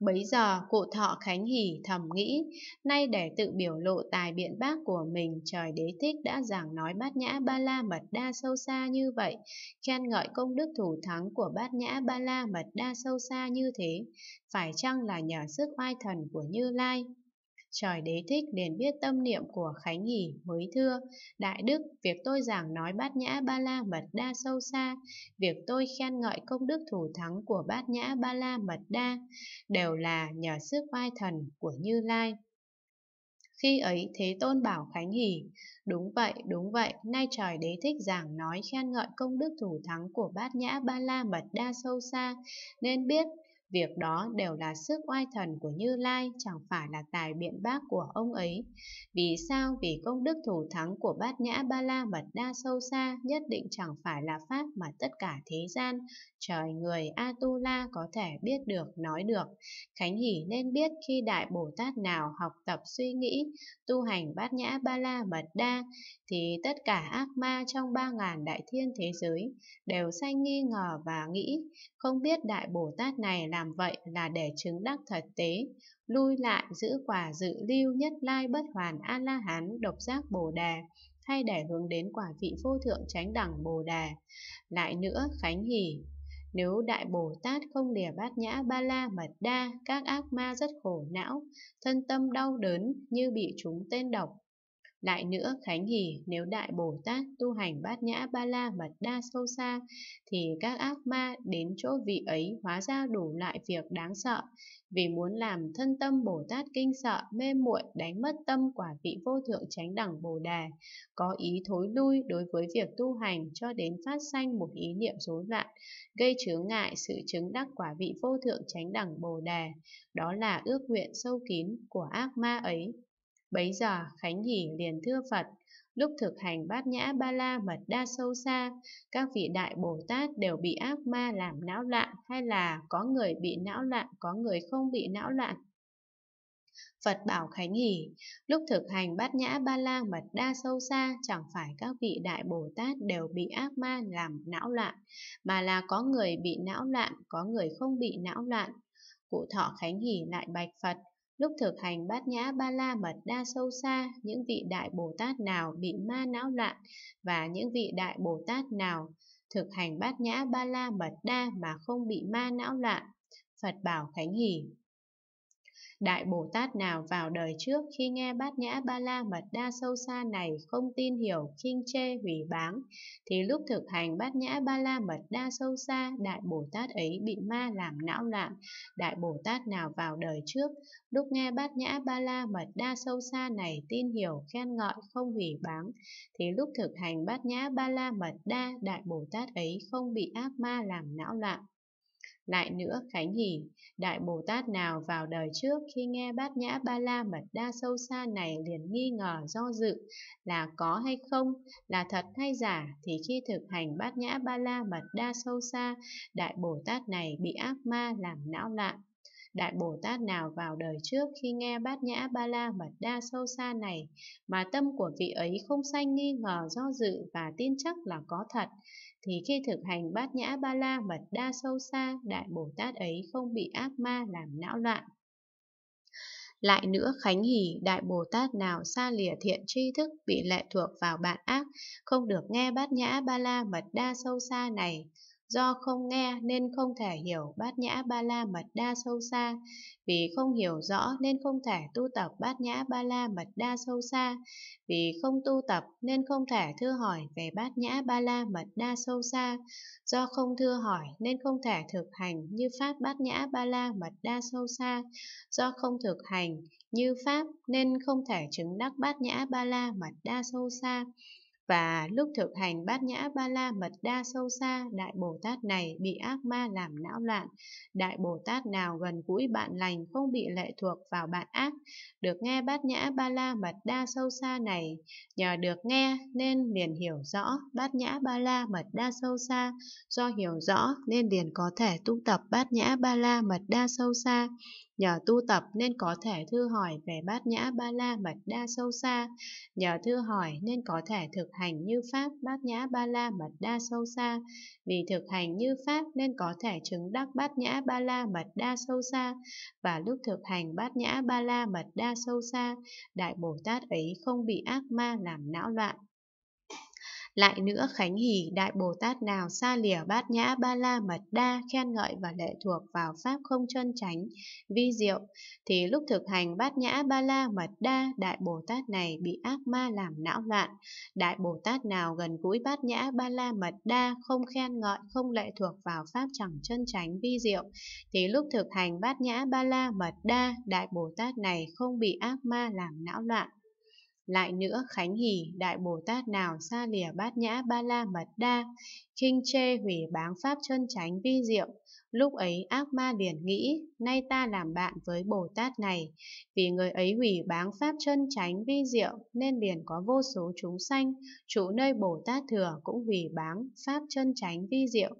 Bấy giờ cụ thọ Khánh hỉ thầm nghĩ, nay để tự biểu lộ tài biện bác của mình, trời đế thích đã giảng nói bát nhã ba la mật đa sâu xa như vậy, khen ngợi công đức thủ thắng của bát nhã ba la mật đa sâu xa như thế, phải chăng là nhờ sức oai thần của Như Lai? Trời đế thích liền biết tâm niệm của Khánh Hỷ mới thưa, Đại đức, việc tôi giảng nói bát nhã ba la mật đa sâu xa, việc tôi khen ngợi công đức thủ thắng của bát nhã ba la mật đa, đều là nhờ sức vai thần của Như Lai. Khi ấy Thế Tôn bảo Khánh Hỷ, đúng vậy, đúng vậy, nay trời đế thích giảng nói khen ngợi công đức thủ thắng của bát nhã ba la mật đa sâu xa, nên biết Việc đó đều là sức oai thần của Như Lai chẳng phải là tài biện bác của ông ấy. Vì sao? Vì công đức thủ thắng của bát nhã ba la mật đa sâu xa nhất định chẳng phải là pháp mà tất cả thế gian, trời người Atula có thể biết được, nói được. Khánh Hỷ nên biết khi Đại Bồ Tát nào học tập suy nghĩ, tu hành bát nhã ba la mật đa, thì tất cả ác ma trong ba ngàn đại thiên thế giới đều sanh nghi ngờ và nghĩ, không biết Đại Bồ Tát này là làm vậy là để chứng đắc thật tế, lui lại giữ quả dự lưu nhất lai bất hoàn A-la-hán độc giác Bồ Đề, hay để hướng đến quả vị vô thượng chánh đẳng Bồ Đề. Lại nữa, Khánh Hỷ, nếu Đại Bồ Tát không lìa bát nhã ba la mật đa, các ác ma rất khổ não, thân tâm đau đớn như bị chúng tên độc, lại nữa, Khánh hỉ nếu Đại Bồ Tát tu hành bát nhã ba la mật đa sâu xa, thì các ác ma đến chỗ vị ấy hóa ra đủ loại việc đáng sợ, vì muốn làm thân tâm Bồ Tát kinh sợ, mê muội đánh mất tâm quả vị vô thượng chánh đẳng Bồ Đà, có ý thối lui đối với việc tu hành cho đến phát sanh một ý niệm rối loạn, gây chướng ngại sự chứng đắc quả vị vô thượng chánh đẳng Bồ Đà. Đó là ước nguyện sâu kín của ác ma ấy. Bấy giờ Khánh Hỷ liền thưa Phật, lúc thực hành bát nhã ba la mật đa sâu xa, các vị đại Bồ Tát đều bị ác ma làm não loạn hay là có người bị não loạn, có người không bị não loạn. Phật bảo Khánh Hỷ, lúc thực hành bát nhã ba la mật đa sâu xa chẳng phải các vị đại Bồ Tát đều bị ác ma làm não loạn, mà là có người bị não loạn, có người không bị não loạn. Cụ thọ Khánh Hỷ lại bạch Phật, Lúc thực hành bát nhã ba la mật đa sâu xa, những vị đại Bồ Tát nào bị ma não loạn và những vị đại Bồ Tát nào thực hành bát nhã ba la mật đa mà không bị ma não loạn. Phật bảo Khánh Hỷ, Đại Bồ Tát nào vào đời trước khi nghe bát nhã ba la mật đa sâu xa này không tin hiểu, khinh chê, hủy báng, thì lúc thực hành bát nhã ba la mật đa sâu xa, Đại Bồ Tát ấy bị ma làm não loạn. Đại Bồ Tát nào vào đời trước, lúc nghe bát nhã ba la mật đa sâu xa này tin hiểu, khen ngợi, không hủy báng, thì lúc thực hành bát nhã ba la mật đa, Đại Bồ Tát ấy không bị ác ma làm não loạn. Lại nữa Khánh hỉ, Đại Bồ Tát nào vào đời trước khi nghe bát nhã ba la mật đa sâu xa này liền nghi ngờ do dự là có hay không, là thật hay giả thì khi thực hành bát nhã ba la mật đa sâu xa, Đại Bồ Tát này bị ác ma làm não lạng. Đại Bồ Tát nào vào đời trước khi nghe bát nhã ba la mật đa sâu xa này mà tâm của vị ấy không sanh nghi ngờ do dự và tin chắc là có thật thì khi thực hành bát nhã ba la mật đa sâu xa, Đại Bồ Tát ấy không bị ác ma làm não loạn. Lại nữa khánh hỷ, đại Bồ Tát nào xa lìa thiện tri thức bị lệ thuộc vào bạn ác, không được nghe bát nhã ba la mật đa sâu xa này do không nghe nên không thể hiểu bát nhã ba la mật đa sâu xa, vì không hiểu rõ nên không thể tu tập bát nhã ba la mật đa sâu xa, vì không tu tập nên không thể thưa hỏi về bát nhã ba la mật đa sâu xa, do không thưa hỏi nên không thể thực hành như pháp bát nhã ba la mật đa sâu xa, do không thực hành như pháp nên không thể chứng đắc bát nhã ba la mật đa sâu xa và lúc thực hành bát nhã ba la mật đa sâu xa, Đại Bồ Tát này bị ác ma làm não loạn. Đại Bồ Tát nào gần gũi bạn lành không bị lệ thuộc vào bạn ác. Được nghe bát nhã ba la mật đa sâu xa này, nhờ được nghe nên liền hiểu rõ bát nhã ba la mật đa sâu xa. Do hiểu rõ nên liền có thể tu tập bát nhã ba la mật đa sâu xa. Nhờ tu tập nên có thể thư hỏi về bát nhã ba la mật đa sâu xa, nhờ thư hỏi nên có thể thực hành như pháp bát nhã ba la mật đa sâu xa, vì thực hành như pháp nên có thể chứng đắc bát nhã ba la mật đa sâu xa, và lúc thực hành bát nhã ba la mật đa sâu xa, Đại Bồ Tát ấy không bị ác ma làm não loạn. Lại nữa Khánh Hỷ Đại Bồ Tát nào xa lìa bát nhã ba la mật đa khen ngợi và lệ thuộc vào Pháp không chân tránh, vi diệu, thì lúc thực hành bát nhã ba la mật đa Đại Bồ Tát này bị ác ma làm não loạn. Đại Bồ Tát nào gần gũi bát nhã ba la mật đa không khen ngợi, không lệ thuộc vào Pháp chẳng chân tránh, vi diệu, thì lúc thực hành bát nhã ba la mật đa Đại Bồ Tát này không bị ác ma làm não loạn. Lại nữa Khánh Hỷ, Đại Bồ Tát nào xa lìa bát nhã ba la mật đa, khinh chê hủy báng pháp chân chánh vi diệu. Lúc ấy ác ma liền nghĩ, nay ta làm bạn với Bồ Tát này, vì người ấy hủy báng pháp chân chánh vi diệu nên liền có vô số chúng sanh, trụ nơi Bồ Tát thừa cũng hủy báng pháp chân chánh vi diệu.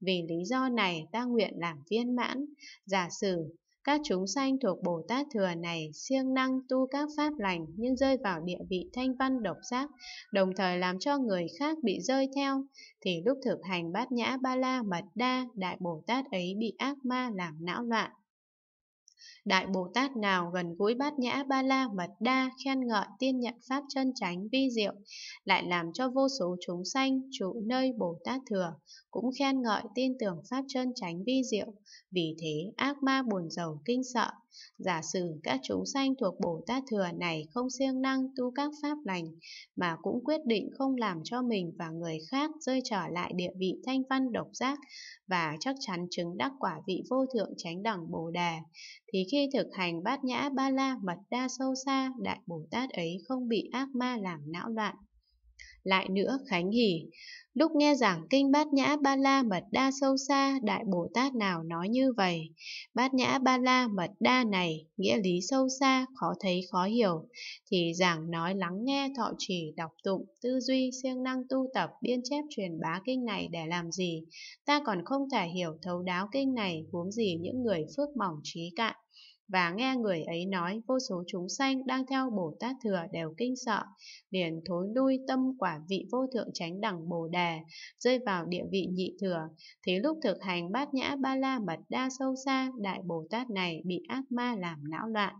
Vì lý do này ta nguyện làm viên mãn, giả sử các chúng sanh thuộc Bồ Tát Thừa này siêng năng tu các pháp lành nhưng rơi vào địa vị thanh văn độc giác, đồng thời làm cho người khác bị rơi theo, thì lúc thực hành bát nhã ba la mật đa, Đại Bồ Tát ấy bị ác ma làm não loạn. Đại Bồ Tát nào gần gũi bát nhã ba la mật đa khen ngợi tiên nhận pháp chân chánh vi diệu, lại làm cho vô số chúng sanh trụ nơi Bồ Tát thừa, cũng khen ngợi tin tưởng pháp chân chánh vi diệu, vì thế ác ma buồn giàu kinh sợ Giả sử các chúng sanh thuộc Bồ Tát Thừa này không siêng năng tu các pháp lành, mà cũng quyết định không làm cho mình và người khác rơi trở lại địa vị thanh văn độc giác và chắc chắn chứng đắc quả vị vô thượng chánh đẳng Bồ Đề, thì khi thực hành bát nhã ba la mật đa sâu xa, Đại Bồ Tát ấy không bị ác ma làm não loạn. Lại nữa Khánh hỉ, lúc nghe giảng kinh Bát Nhã Ba La Mật Đa sâu xa, Đại Bồ Tát nào nói như vậy. Bát Nhã Ba La Mật Đa này, nghĩa lý sâu xa, khó thấy khó hiểu, thì giảng nói lắng nghe thọ trì, đọc tụng, tư duy, siêng năng tu tập, biên chép truyền bá kinh này để làm gì. Ta còn không thể hiểu thấu đáo kinh này, huống gì những người phước mỏng trí cạn và nghe người ấy nói vô số chúng sanh đang theo Bồ Tát Thừa đều kinh sợ, liền thối lui tâm quả vị vô thượng tránh đẳng Bồ Đề, rơi vào địa vị nhị thừa. Thế lúc thực hành bát nhã ba la mật đa sâu xa, Đại Bồ Tát này bị ác ma làm não loạn.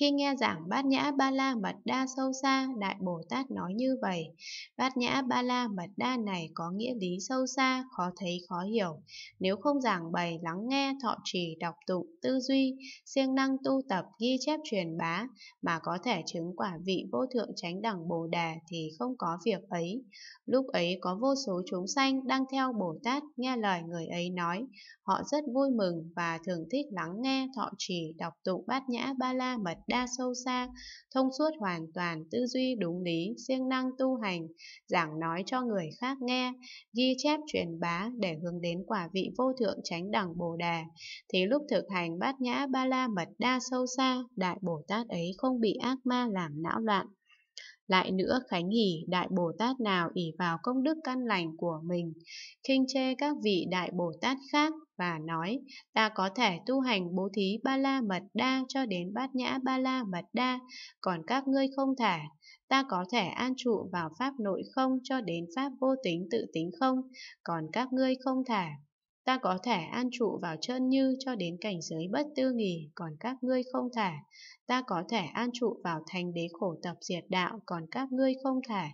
Khi nghe giảng Bát Nhã Ba La Mật Đa sâu xa, Đại Bồ Tát nói như vậy. Bát Nhã Ba La Mật Đa này có nghĩa lý sâu xa, khó thấy khó hiểu. Nếu không giảng bày lắng nghe, thọ trì, đọc tụng, tư duy, siêng năng tu tập, ghi chép truyền bá, mà có thể chứng quả vị vô thượng chánh đẳng Bồ Đà thì không có việc ấy. Lúc ấy có vô số chúng sanh đang theo Bồ Tát nghe lời người ấy nói. Họ rất vui mừng và thường thích lắng nghe, thọ trì, đọc tụng Bát Nhã Ba La Mật đa sâu xa, thông suốt hoàn toàn tư duy đúng lý, siêng năng tu hành, giảng nói cho người khác nghe, ghi chép truyền bá để hướng đến quả vị vô thượng chánh đẳng Bồ Đà, thì lúc thực hành bát nhã ba la mật đa sâu xa, Đại Bồ Tát ấy không bị ác ma làm não loạn. Lại nữa Khánh hỉ Đại Bồ Tát nào ỷ vào công đức căn lành của mình, khinh chê các vị Đại Bồ Tát khác và nói, ta có thể tu hành bố thí ba la mật đa cho đến bát nhã ba la mật đa, còn các ngươi không thể. Ta có thể an trụ vào pháp nội không cho đến pháp vô tính tự tính không, còn các ngươi không thể ta có thể an trụ vào chân như cho đến cảnh giới bất tư nghỉ, còn các ngươi không thể ta có thể an trụ vào thành đế khổ tập diệt đạo, còn các ngươi không thể.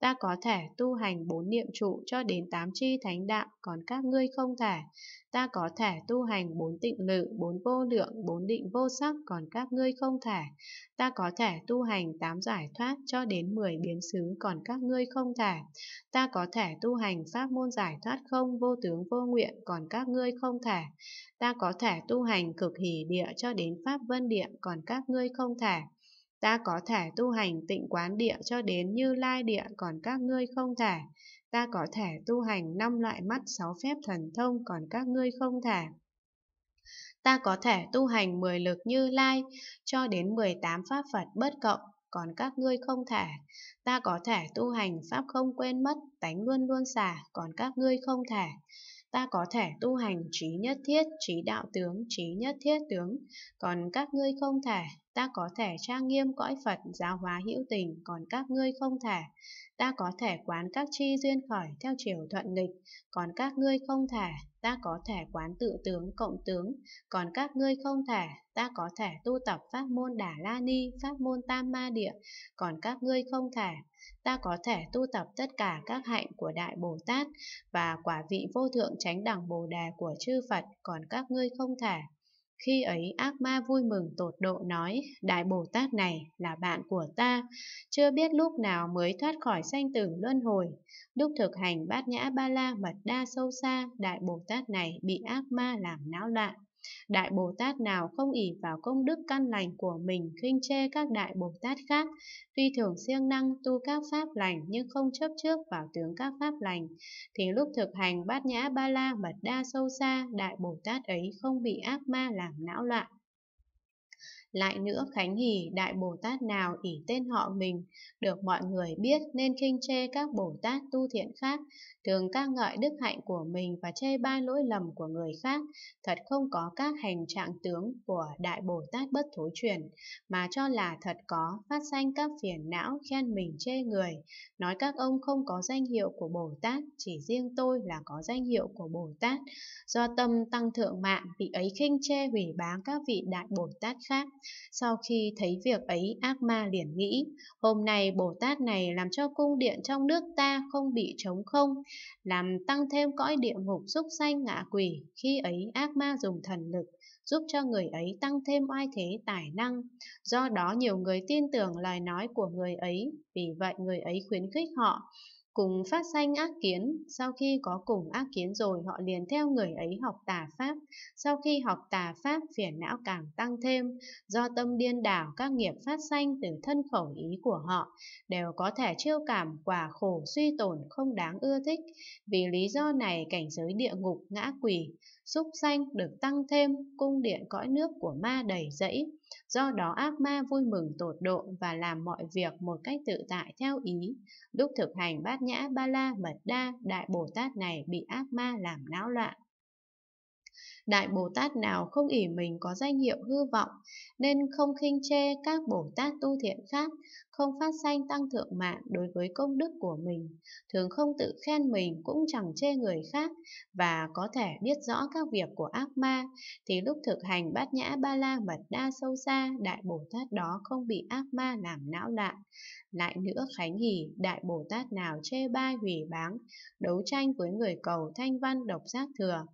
Ta có thể tu hành bốn niệm trụ cho đến tám chi thánh đạo, còn các ngươi không thể. Ta có thể tu hành bốn tịnh lự, bốn vô lượng, bốn định vô sắc, còn các ngươi không thể. Ta có thể tu hành tám giải thoát cho đến mười biến xứ, còn các ngươi không thể. Ta có thể tu hành pháp môn giải thoát không vô tướng vô nguyện, còn các ngươi không thể. Ta có thể tu hành cực hỷ địa cho đến pháp vân địa, còn các ngươi ngươi không thể, Ta có thể tu hành tịnh quán địa cho đến như lai địa còn các ngươi không thể. Ta có thể tu hành năm loại mắt sáu phép thần thông còn các ngươi không thể. ta có thể tu hành 10 lực như lai cho đến 18 pháp Phật bất cộng, còn các ngươi không thể. Ta có thể tu hành pháp không quên mất, tánh luôn luôn xả, còn các ngươi không thể ta có thể tu hành trí nhất thiết, trí đạo tướng, trí nhất thiết tướng, còn các ngươi không thể, ta có thể trang nghiêm cõi Phật, giáo hóa hữu tình, còn các ngươi không thể, ta có thể quán các chi duyên khởi theo chiều thuận nghịch, còn các ngươi không thể, ta có thể quán tự tướng cộng tướng, còn các ngươi không thể, ta có thể tu tập pháp môn Đà La Ni, pháp môn Tam Ma Địa, còn các ngươi không thể, ta có thể tu tập tất cả các hạnh của Đại Bồ Tát và quả vị vô thượng chánh đẳng Bồ Đề của chư Phật, còn các ngươi không thể. Khi ấy ác ma vui mừng tột độ nói, Đại Bồ Tát này là bạn của ta, chưa biết lúc nào mới thoát khỏi sanh tử luân hồi. Lúc thực hành bát nhã ba la mật đa sâu xa, Đại Bồ Tát này bị ác ma làm náo loạn. Đại Bồ Tát nào không ỷ vào công đức căn lành của mình khinh chê các Đại Bồ Tát khác, tuy thường siêng năng tu các pháp lành nhưng không chấp trước vào tướng các pháp lành, thì lúc thực hành bát nhã ba la mật đa sâu xa, Đại Bồ Tát ấy không bị ác ma làm não loạn. Lại nữa Khánh Hỷ Đại Bồ Tát nào ỷ tên họ mình, được mọi người biết nên khinh chê các Bồ Tát tu thiện khác, thường ca ngợi đức hạnh của mình và chê ba lỗi lầm của người khác, thật không có các hành trạng tướng của Đại Bồ Tát bất thối chuyển, mà cho là thật có, phát sanh các phiền não khen mình chê người, nói các ông không có danh hiệu của Bồ Tát, chỉ riêng tôi là có danh hiệu của Bồ Tát, do tâm tăng thượng mạng vị ấy khinh chê hủy báng các vị Đại Bồ Tát khác. Sau khi thấy việc ấy, ác ma liền nghĩ, hôm nay Bồ Tát này làm cho cung điện trong nước ta không bị trống không, làm tăng thêm cõi địa ngục xúc sanh ngạ quỷ. Khi ấy, ác ma dùng thần lực giúp cho người ấy tăng thêm oai thế tài năng. Do đó nhiều người tin tưởng lời nói của người ấy, vì vậy người ấy khuyến khích họ Cùng phát sanh ác kiến, sau khi có cùng ác kiến rồi họ liền theo người ấy học tà pháp. Sau khi học tà pháp, phiền não càng tăng thêm. Do tâm điên đảo, các nghiệp phát sanh từ thân khẩu ý của họ đều có thể chiêu cảm quả khổ suy tổn không đáng ưa thích. Vì lý do này, cảnh giới địa ngục ngã quỷ, xúc sanh được tăng thêm, cung điện cõi nước của ma đầy rẫy. Do đó ác ma vui mừng tột độ và làm mọi việc một cách tự tại theo ý. Lúc thực hành bát nhã ba la mật đa, Đại Bồ Tát này bị ác ma làm náo loạn. Đại Bồ Tát nào không ỷ mình có danh hiệu hư vọng, nên không khinh chê các Bồ Tát tu thiện khác, không phát sanh tăng thượng mạng đối với công đức của mình, thường không tự khen mình cũng chẳng chê người khác và có thể biết rõ các việc của ác ma, thì lúc thực hành bát nhã ba la mật đa sâu xa, Đại Bồ Tát đó không bị ác ma làm não loạn. Lại nữa Khánh Hỷ, Đại Bồ Tát nào chê bai hủy báng, đấu tranh với người cầu thanh văn độc giác thừa,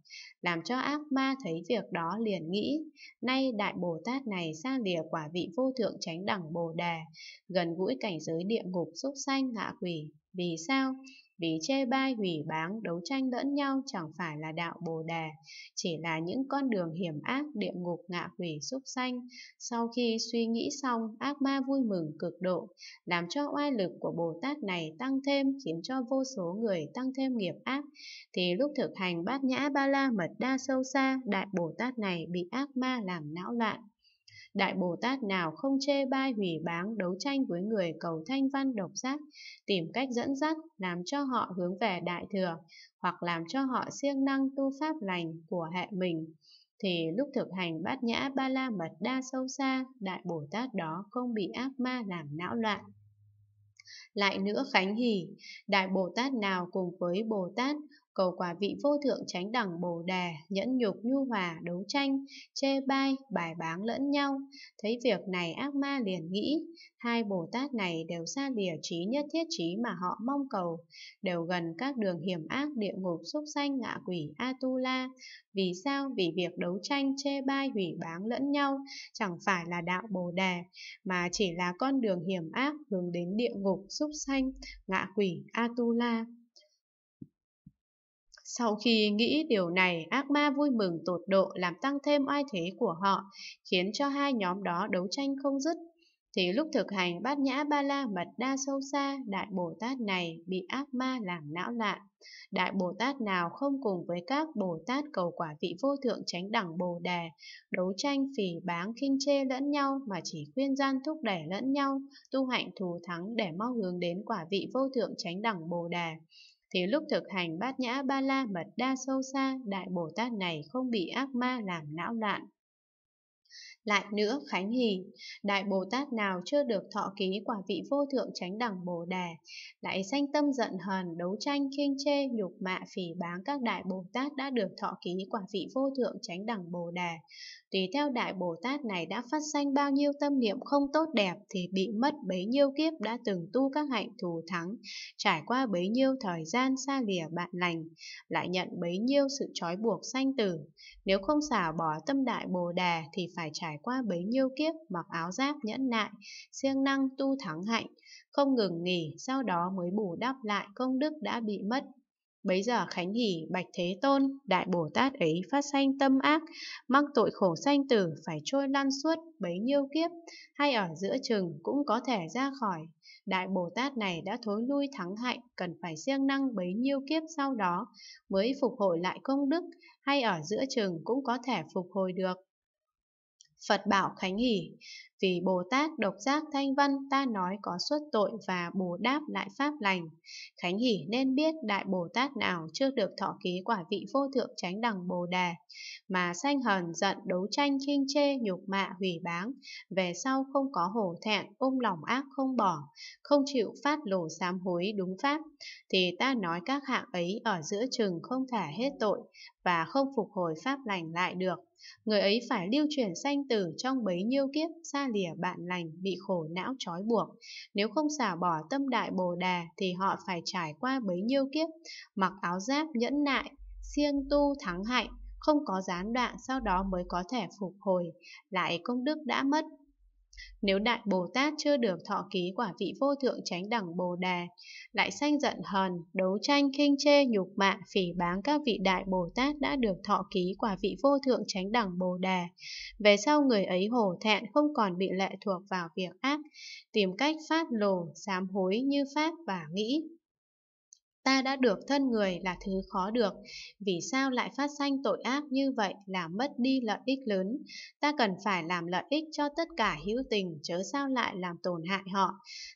làm cho ác ma thấy việc đó liền nghĩ, nay Đại Bồ Tát này xa lìa quả vị vô thượng chánh đẳng Bồ Đề, gần gũi cảnh giới địa ngục xúc sanh ngạ quỷ. Vì sao? Vì chê bai hủy báng đấu tranh lẫn nhau chẳng phải là đạo Bồ Đề, chỉ là những con đường hiểm ác địa ngục ngạ quỷ xúc sanh. Sau khi suy nghĩ xong, ác ma vui mừng cực độ, làm cho oai lực của Bồ Tát này tăng thêm khiến cho vô số người tăng thêm nghiệp ác. Thì lúc thực hành bát nhã ba la mật đa sâu xa, Đại Bồ Tát này bị ác ma làm não loạn. Đại Bồ Tát nào không chê bai hủy báng đấu tranh với người cầu thanh văn độc giác, tìm cách dẫn dắt làm cho họ hướng về Đại Thừa, hoặc làm cho họ siêng năng tu pháp lành của hệ mình, thì lúc thực hành bát nhã ba la mật đa sâu xa, Đại Bồ Tát đó không bị ác ma làm não loạn. Lại nữa Khánh Hỷ, Đại Bồ Tát nào cùng với Bồ Tát cầu quả vị vô thượng chánh đẳng bồ đề, nhẫn nhục nhu hòa, đấu tranh, chê bai, bài báng lẫn nhau. Thấy việc này ác ma liền nghĩ, hai Bồ Tát này đều xa lìa trí nhất thiết trí mà họ mong cầu, đều gần các đường hiểm ác địa ngục súc sanh ngạ quỷ Atula. Vì sao? Vì việc đấu tranh chê bai hủy báng lẫn nhau chẳng phải là đạo Bồ Đề, mà chỉ là con đường hiểm ác hướng đến địa ngục súc sanh ngạ quỷ Atula. Sau khi nghĩ điều này, ác ma vui mừng tột độ làm tăng thêm oai thế của họ, khiến cho hai nhóm đó đấu tranh không dứt. Thì lúc thực hành bát nhã ba la mật đa sâu xa, Đại Bồ Tát này bị ác ma làm não lạ. Đại Bồ Tát nào không cùng với các Bồ Tát cầu quả vị vô thượng tránh đẳng Bồ Đề, đấu tranh phỉ báng khinh chê lẫn nhau mà chỉ khuyên gian thúc đẩy lẫn nhau, tu hạnh thù thắng để mau hướng đến quả vị vô thượng tránh đẳng Bồ Đề thì lúc thực hành bát nhã ba la mật đa sâu xa, Đại Bồ Tát này không bị ác ma làm não loạn. Lại nữa Khánh hì Đại Bồ Tát nào chưa được thọ ký quả vị vô thượng chánh đẳng Bồ Đề, lại sanh tâm giận hờn, đấu tranh, khinh chê, nhục mạ, phỉ báng các Đại Bồ Tát đã được thọ ký quả vị vô thượng chánh đẳng Bồ Đề. Tùy theo Đại Bồ Tát này đã phát sanh bao nhiêu tâm niệm không tốt đẹp thì bị mất bấy nhiêu kiếp đã từng tu các hạnh thù thắng, trải qua bấy nhiêu thời gian xa lìa bạn lành, lại nhận bấy nhiêu sự trói buộc sanh tử. Nếu không xả bỏ tâm Đại Bồ Đề thì phải trải trải qua bấy nhiêu kiếp mặc áo giáp nhẫn nại, siêng năng tu thắng hạnh, không ngừng nghỉ, sau đó mới bù đắp lại công đức đã bị mất. Bấy giờ Khánh Hỷ, Bạch Thế Tôn, Đại Bồ Tát ấy phát sanh tâm ác, mắc tội khổ sanh tử phải trôi lăn suốt bấy nhiêu kiếp, hay ở giữa chừng cũng có thể ra khỏi. Đại Bồ Tát này đã thối lui thắng hạnh, cần phải siêng năng bấy nhiêu kiếp sau đó mới phục hồi lại công đức, hay ở giữa chừng cũng có thể phục hồi được. Phật bảo Khánh hỉ, vì Bồ Tát độc giác thanh văn ta nói có xuất tội và bù đáp lại pháp lành. Khánh hỉ nên biết đại Bồ Tát nào chưa được thọ ký quả vị vô thượng tránh đằng Bồ Đề, mà sanh hờn giận đấu tranh khinh chê nhục mạ hủy báng, về sau không có hổ thẹn, ôm lòng ác không bỏ, không chịu phát lộ sám hối đúng pháp, thì ta nói các hạng ấy ở giữa chừng không thể hết tội và không phục hồi pháp lành lại được. Người ấy phải lưu chuyển sanh tử trong bấy nhiêu kiếp xa lìa bạn lành bị khổ não trói buộc. Nếu không xả bỏ tâm đại bồ đà thì họ phải trải qua bấy nhiêu kiếp, mặc áo giáp nhẫn nại, siêng tu thắng hạnh, không có gián đoạn sau đó mới có thể phục hồi, lại công đức đã mất nếu Đại Bồ Tát chưa được thọ ký quả vị vô thượng chánh đẳng Bồ đề, lại sanh giận hờn, đấu tranh khinh chê nhục mạ phỉ báng các vị Đại Bồ Tát đã được thọ ký quả vị vô thượng chánh đẳng Bồ đề, Về sau người ấy hổ thẹn không còn bị lệ thuộc vào việc ác, tìm cách phát lồ, sám hối như pháp và nghĩ. Ta đã được thân người là thứ khó được, vì sao lại phát sanh tội ác như vậy là mất đi lợi ích lớn. Ta cần phải làm lợi ích cho tất cả hữu tình, chớ sao lại làm tổn hại họ.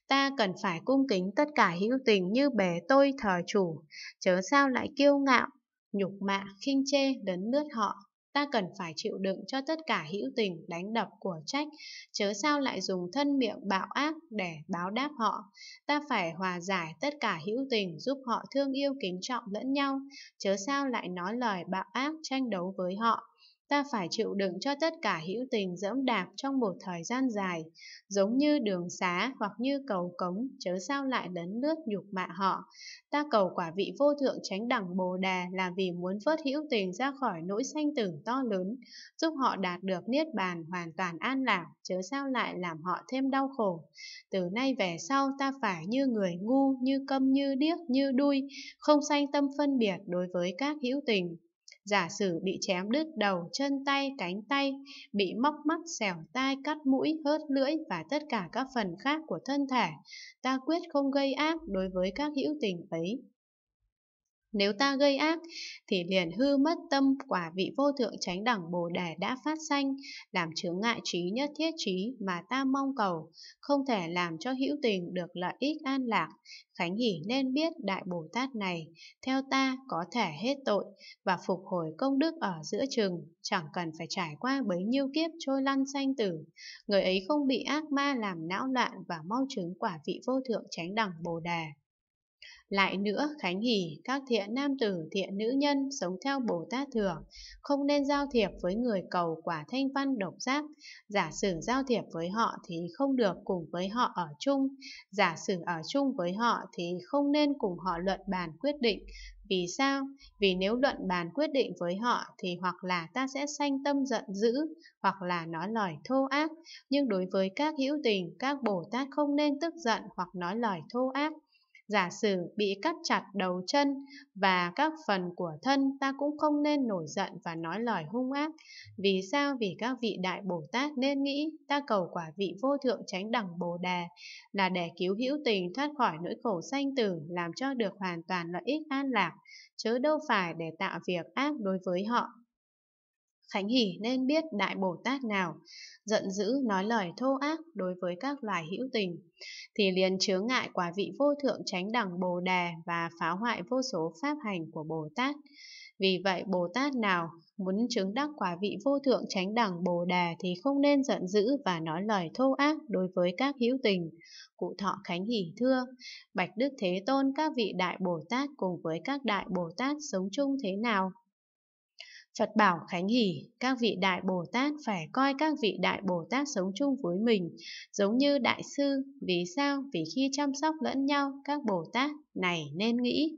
Ta cần phải cung kính tất cả hữu tình như bé tôi thờ chủ, chớ sao lại kiêu ngạo, nhục mạ, khinh chê, đấn lướt họ ta cần phải chịu đựng cho tất cả hữu tình đánh đập của trách, chớ sao lại dùng thân miệng bạo ác để báo đáp họ. Ta phải hòa giải tất cả hữu tình giúp họ thương yêu kính trọng lẫn nhau, chớ sao lại nói lời bạo ác tranh đấu với họ ta phải chịu đựng cho tất cả hữu tình dẫm đạp trong một thời gian dài, giống như đường xá hoặc như cầu cống, chớ sao lại lấn lướt nhục mạ họ. Ta cầu quả vị vô thượng tránh đẳng bồ đà là vì muốn vớt hữu tình ra khỏi nỗi sanh tử to lớn, giúp họ đạt được niết bàn hoàn toàn an lạc, chớ sao lại làm họ thêm đau khổ. Từ nay về sau ta phải như người ngu, như câm, như điếc, như đuôi, không sanh tâm phân biệt đối với các hữu tình. Giả sử bị chém đứt đầu, chân tay, cánh tay, bị móc mắt, xẻo tai, cắt mũi, hớt lưỡi và tất cả các phần khác của thân thể, ta quyết không gây ác đối với các hữu tình ấy. Nếu ta gây ác thì liền hư mất tâm quả vị vô thượng chánh đẳng Bồ Đề đã phát sanh, làm chướng ngại trí nhất thiết trí mà ta mong cầu, không thể làm cho hữu tình được lợi ích an lạc. Khánh Hỷ nên biết Đại Bồ Tát này, theo ta có thể hết tội và phục hồi công đức ở giữa chừng, chẳng cần phải trải qua bấy nhiêu kiếp trôi lăn sanh tử. Người ấy không bị ác ma làm não loạn và mau chứng quả vị vô thượng chánh đẳng Bồ Đề. Lại nữa, Khánh hỉ, các thiện nam tử, thiện nữ nhân sống theo Bồ Tát thường, không nên giao thiệp với người cầu quả thanh văn độc giác. Giả sử giao thiệp với họ thì không được cùng với họ ở chung, giả sử ở chung với họ thì không nên cùng họ luận bàn quyết định. Vì sao? Vì nếu luận bàn quyết định với họ thì hoặc là ta sẽ sanh tâm giận dữ, hoặc là nói lời thô ác. Nhưng đối với các hữu tình, các Bồ Tát không nên tức giận hoặc nói lời thô ác. Giả sử bị cắt chặt đầu chân và các phần của thân ta cũng không nên nổi giận và nói lời hung ác. Vì sao? Vì các vị Đại Bồ Tát nên nghĩ ta cầu quả vị vô thượng chánh đẳng Bồ Đà là để cứu hữu tình thoát khỏi nỗi khổ sanh tử làm cho được hoàn toàn lợi ích an lạc, chứ đâu phải để tạo việc ác đối với họ. Khánh Hỷ nên biết Đại Bồ Tát nào, giận dữ nói lời thô ác đối với các loài hữu tình, thì liền chướng ngại quả vị vô thượng tránh đẳng Bồ đề và phá hoại vô số pháp hành của Bồ Tát. Vì vậy Bồ Tát nào muốn chứng đắc quả vị vô thượng tránh đẳng Bồ đề thì không nên giận dữ và nói lời thô ác đối với các hữu tình. Cụ Thọ Khánh Hỷ thưa, Bạch Đức Thế Tôn các vị Đại Bồ Tát cùng với các Đại Bồ Tát sống chung thế nào? Phật bảo Khánh Hỷ, các vị Đại Bồ Tát phải coi các vị Đại Bồ Tát sống chung với mình, giống như Đại Sư. Vì sao? Vì khi chăm sóc lẫn nhau, các Bồ Tát này nên nghĩ.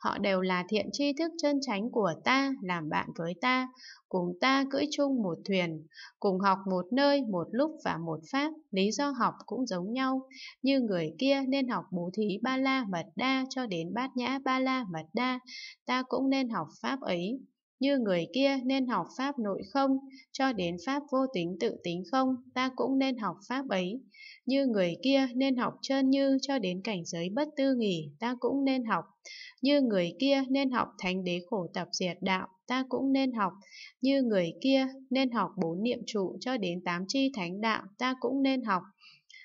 Họ đều là thiện tri thức chân chánh của ta, làm bạn với ta, cùng ta cưỡi chung một thuyền, cùng học một nơi, một lúc và một pháp, lý do học cũng giống nhau, như người kia nên học bố thí ba la mật đa cho đến bát nhã ba la mật đa, ta cũng nên học pháp ấy như người kia nên học pháp nội không, cho đến pháp vô tính tự tính không, ta cũng nên học pháp ấy. Như người kia nên học chân như cho đến cảnh giới bất tư nghỉ, ta cũng nên học. Như người kia nên học thánh đế khổ tập diệt đạo, ta cũng nên học. Như người kia nên học bốn niệm trụ cho đến tám chi thánh đạo, ta cũng nên học.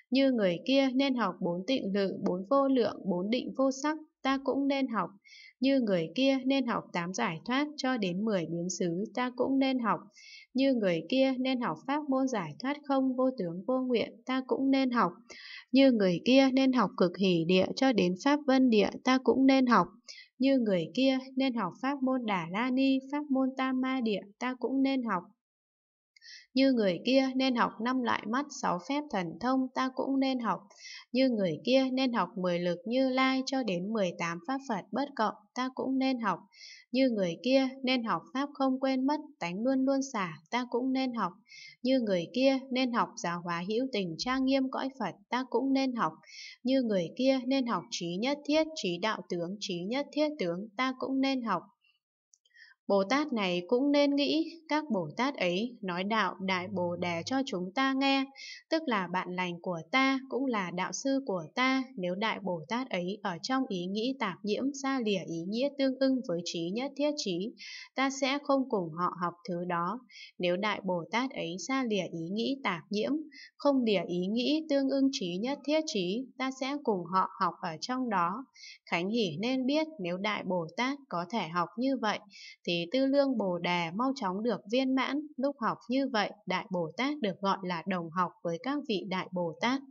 Như người kia nên học bốn tịnh lự, bốn vô lượng, bốn định vô sắc, ta cũng nên học. Như người kia nên học tám giải thoát cho đến 10 biến xứ ta cũng nên học. Như người kia nên học pháp môn giải thoát không vô tướng vô nguyện ta cũng nên học. Như người kia nên học cực hỷ địa cho đến pháp vân địa ta cũng nên học. Như người kia nên học pháp môn Đà La Ni, pháp môn Tam Ma Địa ta cũng nên học. Như người kia nên học năm loại mắt sáu phép thần thông ta cũng nên học. Như người kia nên học mười lực như lai cho đến mười tám pháp Phật bất cộng ta cũng nên học. Như người kia nên học pháp không quên mất, tánh luôn luôn xả ta cũng nên học. Như người kia nên học giáo hóa hữu tình trang nghiêm cõi Phật ta cũng nên học. Như người kia nên học trí nhất thiết, trí đạo tướng, trí nhất thiết tướng ta cũng nên học. Bồ Tát này cũng nên nghĩ các Bồ Tát ấy nói đạo Đại Bồ Đề cho chúng ta nghe, tức là bạn lành của ta cũng là đạo sư của ta nếu Đại Bồ Tát ấy ở trong ý nghĩ tạp nhiễm xa lìa ý nghĩa tương ưng với trí nhất thiết trí, ta sẽ không cùng họ học thứ đó. Nếu Đại Bồ Tát ấy xa lìa ý nghĩ tạp nhiễm, không lìa ý nghĩ tương ưng trí nhất thiết trí, ta sẽ cùng họ học ở trong đó. Khánh Hỷ nên biết nếu Đại Bồ Tát có thể học như vậy, thì tư lương Bồ đề mau chóng được viên mãn, lúc học như vậy Đại Bồ Tát được gọi là đồng học với các vị Đại Bồ Tát.